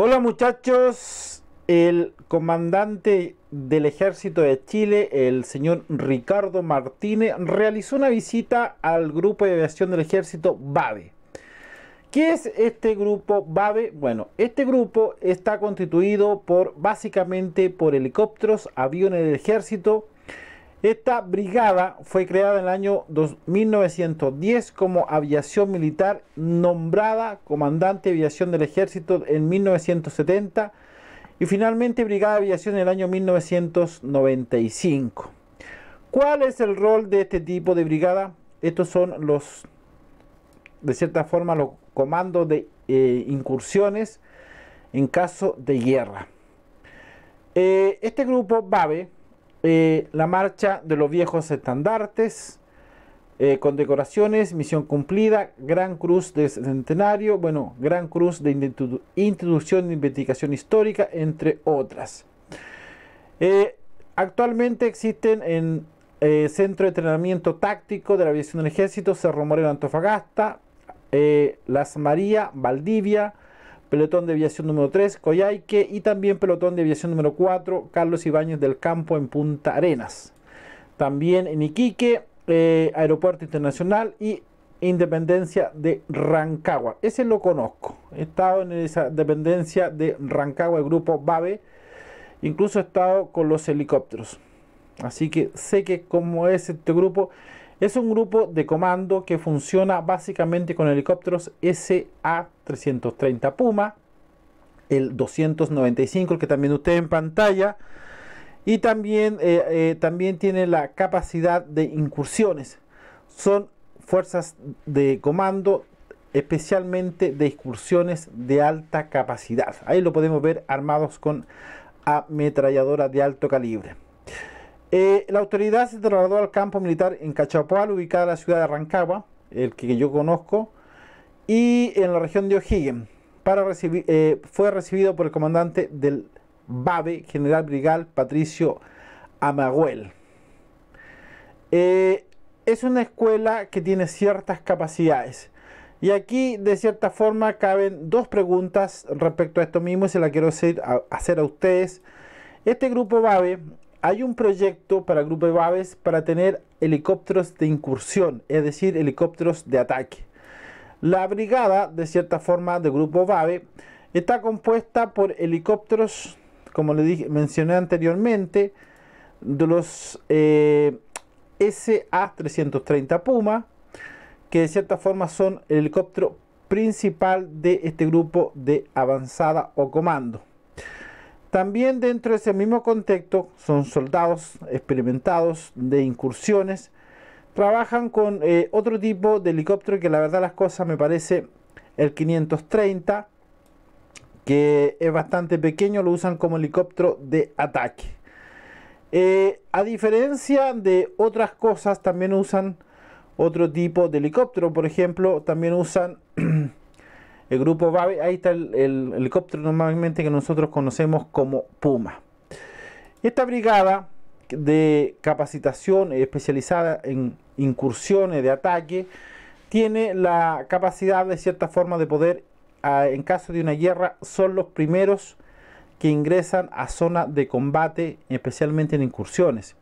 Hola muchachos, el comandante del ejército de Chile, el señor Ricardo Martínez, realizó una visita al grupo de aviación del ejército BAVE. ¿Qué es este grupo BAVE? Bueno, este grupo está constituido por básicamente por helicópteros, aviones del ejército, esta brigada fue creada en el año 1910 como aviación militar, nombrada comandante de aviación del ejército en 1970 y finalmente brigada de aviación en el año 1995. ¿Cuál es el rol de este tipo de brigada? Estos son los, de cierta forma, los comandos de eh, incursiones en caso de guerra. Eh, este grupo BABE eh, la marcha de los viejos estandartes, eh, con decoraciones misión cumplida, Gran Cruz de Centenario, bueno, Gran Cruz de introducción de Investigación Histórica, entre otras. Eh, actualmente existen en el Centro de Entrenamiento Táctico de la Aviación del Ejército, Cerro Moreno Antofagasta, Las María, Valdivia, pelotón de aviación número 3, Coyhaique, y también pelotón de aviación número 4, Carlos Ibáñez del Campo en Punta Arenas. También en Iquique, eh, Aeropuerto Internacional y Independencia de Rancagua. Ese lo conozco. He estado en esa dependencia de Rancagua, el grupo BABE. Incluso he estado con los helicópteros. Así que sé que como es este grupo, es un grupo de comando que funciona básicamente con helicópteros SA-330 Puma, el 295, el que también usted en pantalla, y también, eh, eh, también tiene la capacidad de incursiones. Son fuerzas de comando especialmente de excursiones de alta capacidad. Ahí lo podemos ver armados con ametralladora de alto calibre. Eh, la autoridad se trasladó al campo militar en Cachapoal, ubicada en la ciudad de Rancagua, el que yo conozco, y en la región de O'Higgins. Para eh, fue recibido por el comandante del BABE, general brigal Patricio Amaguel. Eh, es una escuela que tiene ciertas capacidades. Y aquí, de cierta forma, caben dos preguntas respecto a esto mismo y se la quiero hacer a, hacer a ustedes. Este grupo BABE hay un proyecto para Grupo de para tener helicópteros de incursión, es decir, helicópteros de ataque. La brigada, de cierta forma, del Grupo BABE está compuesta por helicópteros, como le dije, mencioné anteriormente, de los eh, SA-330 Puma, que de cierta forma son el helicóptero principal de este grupo de avanzada o comando. También dentro de ese mismo contexto son soldados experimentados de incursiones, trabajan con eh, otro tipo de helicóptero que la verdad las cosas me parece el 530, que es bastante pequeño, lo usan como helicóptero de ataque. Eh, a diferencia de otras cosas, también usan otro tipo de helicóptero, por ejemplo, también usan el grupo BABE, ahí está el, helicóptero normalmente que nosotros conocemos como Puma. Esta brigada de capacitación especializada en incursiones de ataque tiene la capacidad de cierta forma de poder, en caso de una guerra, son los primeros que ingresan a zona de combate, especialmente en incursiones.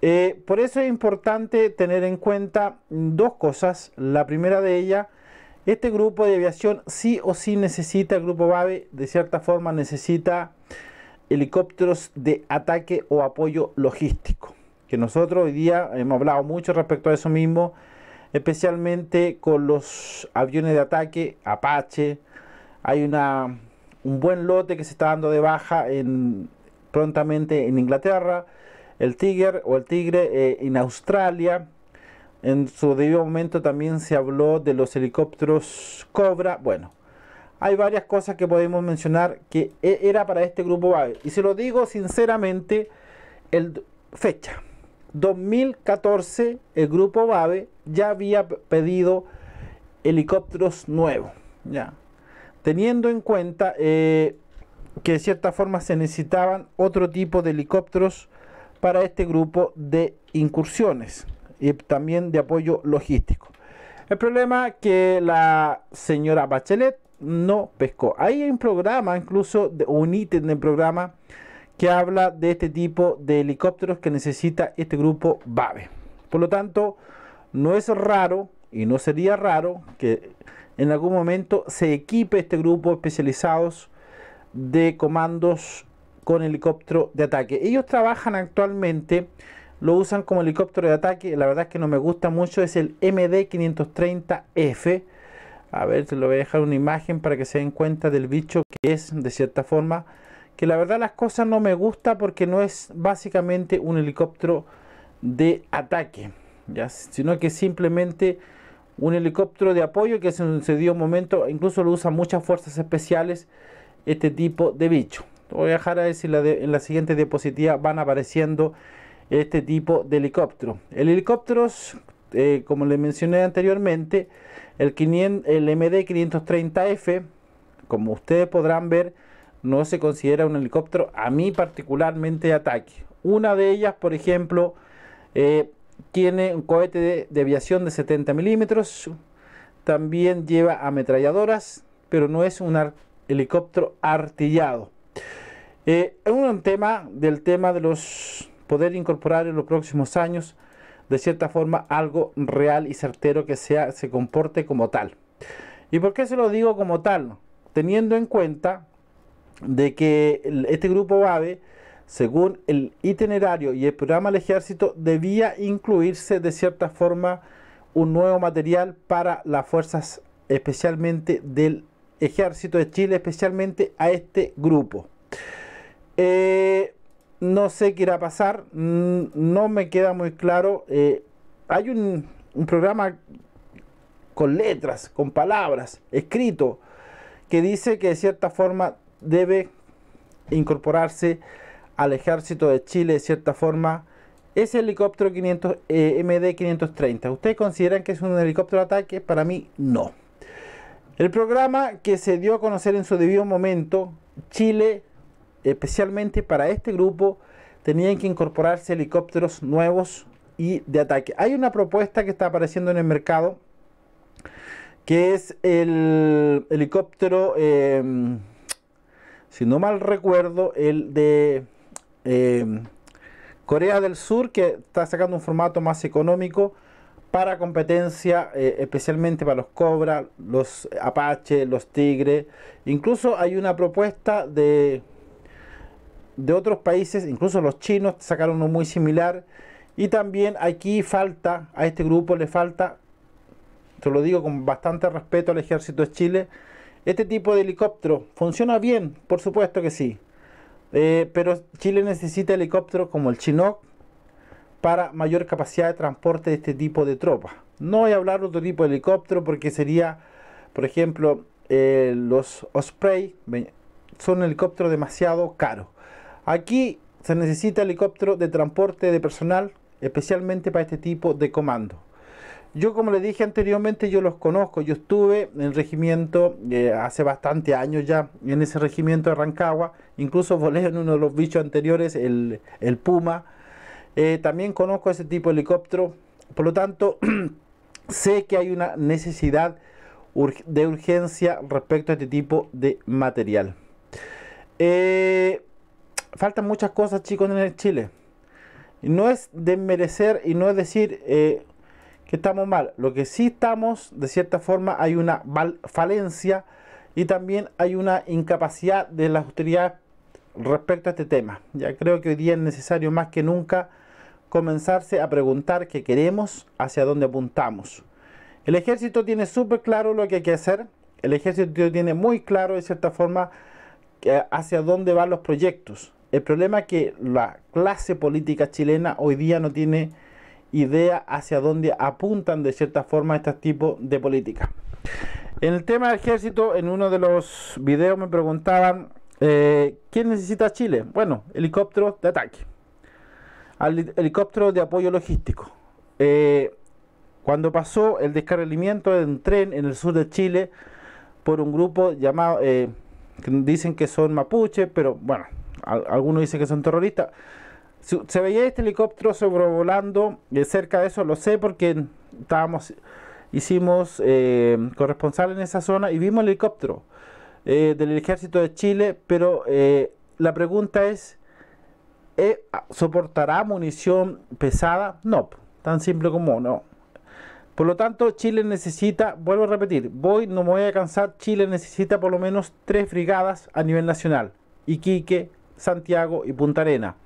Eh, por eso es importante tener en cuenta dos cosas. La primera de ellas este grupo de aviación sí o sí necesita, el grupo BABE de cierta forma necesita helicópteros de ataque o apoyo logístico. Que nosotros hoy día hemos hablado mucho respecto a eso mismo, especialmente con los aviones de ataque Apache. Hay una, un buen lote que se está dando de baja en, prontamente en Inglaterra, el Tiger o el Tigre eh, en Australia en su debido momento también se habló de los helicópteros Cobra. Bueno, hay varias cosas que podemos mencionar que e, era para este grupo BABE Y se lo digo sinceramente, el fecha. 2014 el grupo BABE ya había pedido helicópteros nuevos, ya. Teniendo en cuenta eh, que de cierta forma se necesitaban otro tipo de helicópteros para este grupo de incursiones y también de apoyo logístico. El problema es que la señora Bachelet no pescó. Hay un programa, incluso un ítem del programa, que habla de este tipo de helicópteros que necesita este grupo BABE, Por lo tanto, no es raro y no sería raro que en algún momento se equipe este grupo especializados de comandos con helicóptero de ataque. Ellos trabajan actualmente lo usan como helicóptero de ataque. La verdad es que no me gusta mucho. Es el MD-530F. A ver, te lo voy a dejar una imagen para que se den cuenta del bicho que es, de cierta forma. Que la verdad las cosas no me gusta porque no es básicamente un helicóptero de ataque. ¿ya? Sino que simplemente un helicóptero de apoyo que se dio un momento. Incluso lo usan muchas fuerzas especiales este tipo de bicho. Voy a dejar a ver si en la siguiente diapositiva van apareciendo este tipo de helicóptero. El helicóptero eh, como les mencioné anteriormente, el, 500, el MD-530F, como ustedes podrán ver, no se considera un helicóptero a mí particularmente de ataque. Una de ellas, por ejemplo, eh, tiene un cohete de, aviación de 70 milímetros, también lleva ametralladoras, pero no es un helicóptero artillado. Eh, es un tema del tema de los poder incorporar en los próximos años de cierta forma algo real y certero que sea, se comporte como tal. ¿Y por qué se lo digo como tal? Teniendo en cuenta de que este grupo BAVE, según el itinerario y el programa del ejército, debía incluirse de cierta forma un nuevo material para las fuerzas especialmente del ejército de Chile, especialmente a este grupo. Eh, no sé qué irá a pasar, no me queda muy claro. Eh, hay un, programa con letras, con palabras, escrito, que dice que de cierta forma debe incorporarse al ejército de Chile de cierta forma ese helicóptero 500, eh, MD-530. ¿Ustedes consideran que es un helicóptero de ataque? Para mí, no. El programa que se dio a conocer en su debido momento, Chile Especialmente para este grupo tenían que incorporarse helicópteros nuevos y de ataque. Hay una propuesta que está apareciendo en el mercado que es el helicóptero, em, si no mal recuerdo, el de em, Corea del Sur, que está sacando un formato más económico para competencia, eh, especialmente para los Cobra, los Apache, los tigres Incluso hay una propuesta de de otros países, incluso los chinos sacaron uno muy similar. Y también aquí falta, a este grupo le falta, te lo digo con bastante respeto al ejército de Chile, este tipo de helicóptero. ¿Funciona bien? Por supuesto que sí. Eh, pero Chile necesita helicópteros como el Chinook para mayor capacidad de transporte de este tipo de tropas. No voy a hablar de otro tipo de helicóptero porque sería, por ejemplo, eh, los Osprey son helicópteros demasiado caros. Aquí se necesita helicóptero de transporte de personal, especialmente para este tipo de comando. Yo como les dije anteriormente, yo los conozco, yo estuve en el regimiento eh, hace bastante años ya, en ese regimiento de Rancagua, incluso volé en uno de los bichos anteriores, el, Puma, eh, también conozco ese tipo de helicóptero, por lo tanto sé que hay una necesidad de urgencia respecto a este tipo de material. Eh, faltan muchas cosas, chicos, en el Chile. No es desmerecer y no es decir eh, que estamos mal. Lo que sí estamos, de cierta forma, hay una falencia y también hay una incapacidad de la austeridad respecto a este tema. Ya creo que hoy día es necesario más que nunca comenzarse a preguntar qué queremos, hacia dónde apuntamos. El ejército tiene súper claro lo que hay que hacer. El ejército tiene muy claro, de cierta forma, hacia dónde van los proyectos. El problema es que la clase política chilena hoy día no tiene idea hacia dónde apuntan de cierta forma este tipo de política. En el tema del ejército, en uno de los videos me preguntaban, ¿quién eh, ¿qué necesita Chile? Bueno, helicópteros de ataque, helicópteros de apoyo logístico. Eh, cuando pasó el descarrilamiento de un tren en el sur de Chile por un grupo llamado, eh, dicen que son mapuches, pero bueno, algunos dicen que son terroristas. Se veía este helicóptero sobrevolando eh, cerca de eso, lo sé porque estábamos, hicimos eh, corresponsal en esa zona y vimos el helicóptero eh, del ejército de Chile, pero la pregunta es, ah, ¿soportará munición pesada? No, tan simple como no. Por lo tanto, Chile necesita, vuelvo a repetir, voy, no me voy a cansar, Chile necesita por lo menos tres brigadas a nivel nacional. Y Iquique, Santiago y Punta Arena.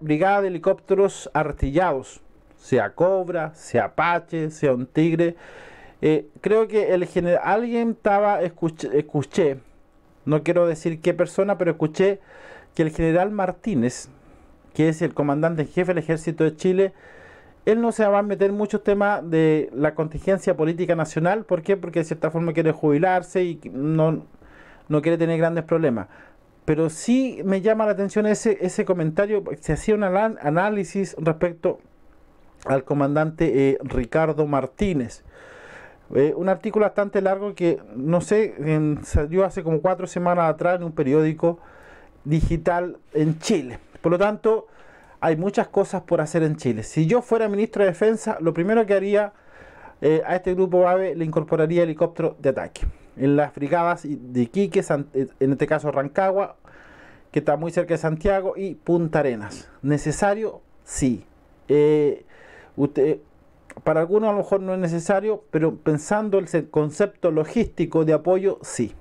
brigada de helicópteros artillados, sea Cobra, sea Apache, sea un Tigre. Eh, creo que el general, alguien estaba, escuché, no quiero decir qué persona, pero escuché que el general Martínez, que es el comandante en jefe del ejército de Chile, él no se va a meter muchos temas de la contingencia política nacional. ¿Por qué? Porque de cierta forma quiere jubilarse y no, no quiere tener grandes problemas pero sí me llama la atención ese, ese comentario, se hacía un análisis respecto al comandante eh, Ricardo Martínez. Eh, un artículo bastante largo que, no sé, salió hace como cuatro semanas atrás en un periódico digital en Chile. Por lo tanto, hay muchas cosas por hacer en Chile. Si yo fuera ministro de Defensa, lo primero que haría eh, a este grupo AVE le incorporaría helicóptero de ataque. En las brigadas de Iquique, en este caso Rancagua, que está muy cerca de Santiago, y Punta Arenas. ¿Necesario? Sí. Eh, usted, para algunos a lo mejor no es necesario, pero pensando el concepto logístico de apoyo, sí.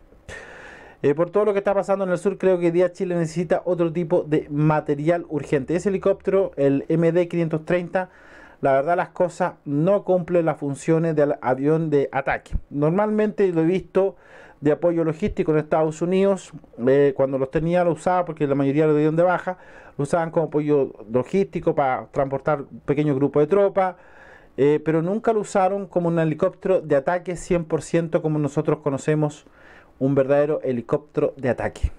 Eh, por todo lo que está pasando en el sur, creo que día Chile necesita otro tipo de material urgente. Ese helicóptero, el MD-530, la verdad las cosas no cumplen las funciones del avión de ataque. Normalmente lo he visto de apoyo logístico en Estados Unidos, eh, cuando los tenía lo usaba porque la mayoría lo avión de baja, lo usaban como apoyo logístico para transportar pequeños grupos de tropas, eh, pero nunca lo usaron como un helicóptero de ataque 100% como nosotros conocemos un verdadero helicóptero de ataque.